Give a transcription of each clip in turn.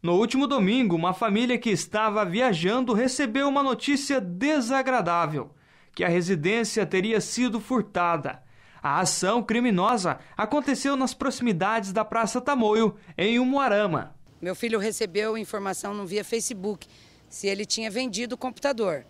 No último domingo, uma família que estava viajando recebeu uma notícia desagradável: que a residência teria sido furtada. A ação criminosa aconteceu nas proximidades da Praça Tamoio, em Umuarama. Meu filho recebeu informação no via Facebook se ele tinha vendido o computador.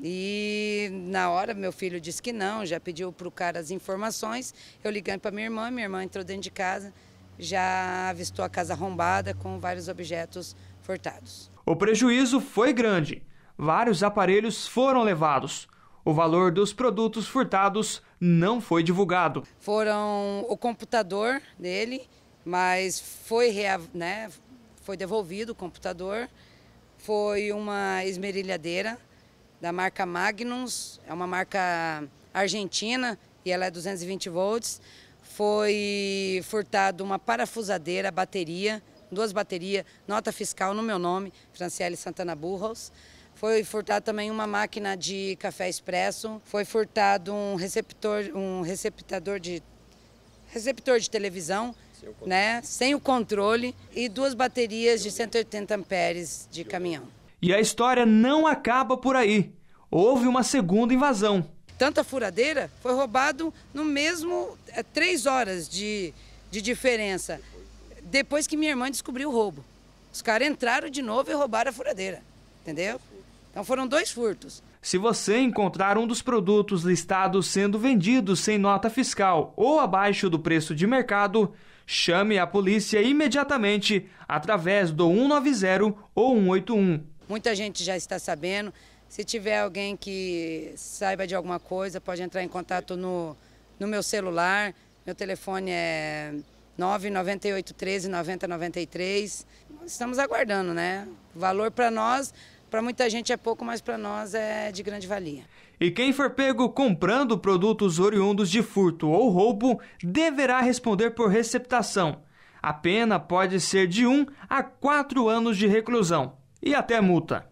E na hora meu filho disse que não, já pediu para o cara as informações. Eu liguei para minha irmã, minha irmã entrou dentro de casa, já avistou a casa arrombada com vários objetos furtados. O prejuízo foi grande. Vários aparelhos foram levados. O valor dos produtos furtados não foi divulgado. Foram o computador dele, mas foi, né, foi devolvido o computador. Foi uma esmerilhadeira da marca Magnus é uma marca argentina e ela é 220 volts foi furtado uma parafusadeira, bateria, duas baterias, nota fiscal no meu nome, Franciele Santana Burros. Foi furtado também uma máquina de café expresso, foi furtado um receptor, um receptador de receptor de televisão, sem né, sem o controle e duas baterias de 180 amperes de caminhão. E a história não acaba por aí. Houve uma segunda invasão tanta furadeira, foi roubado no mesmo é, três horas de, de diferença. Depois que minha irmã descobriu o roubo. Os caras entraram de novo e roubaram a furadeira. Entendeu? Então foram dois furtos. Se você encontrar um dos produtos listados sendo vendido sem nota fiscal ou abaixo do preço de mercado, chame a polícia imediatamente através do 190 ou 181. Muita gente já está sabendo, se tiver alguém que saiba de alguma coisa, pode entrar em contato no, no meu celular. Meu telefone é 998 13 90 93. Estamos aguardando, né? O valor para nós, para muita gente é pouco, mas para nós é de grande valia. E quem for pego comprando produtos oriundos de furto ou roubo deverá responder por receptação. A pena pode ser de 1 um a 4 anos de reclusão e até multa.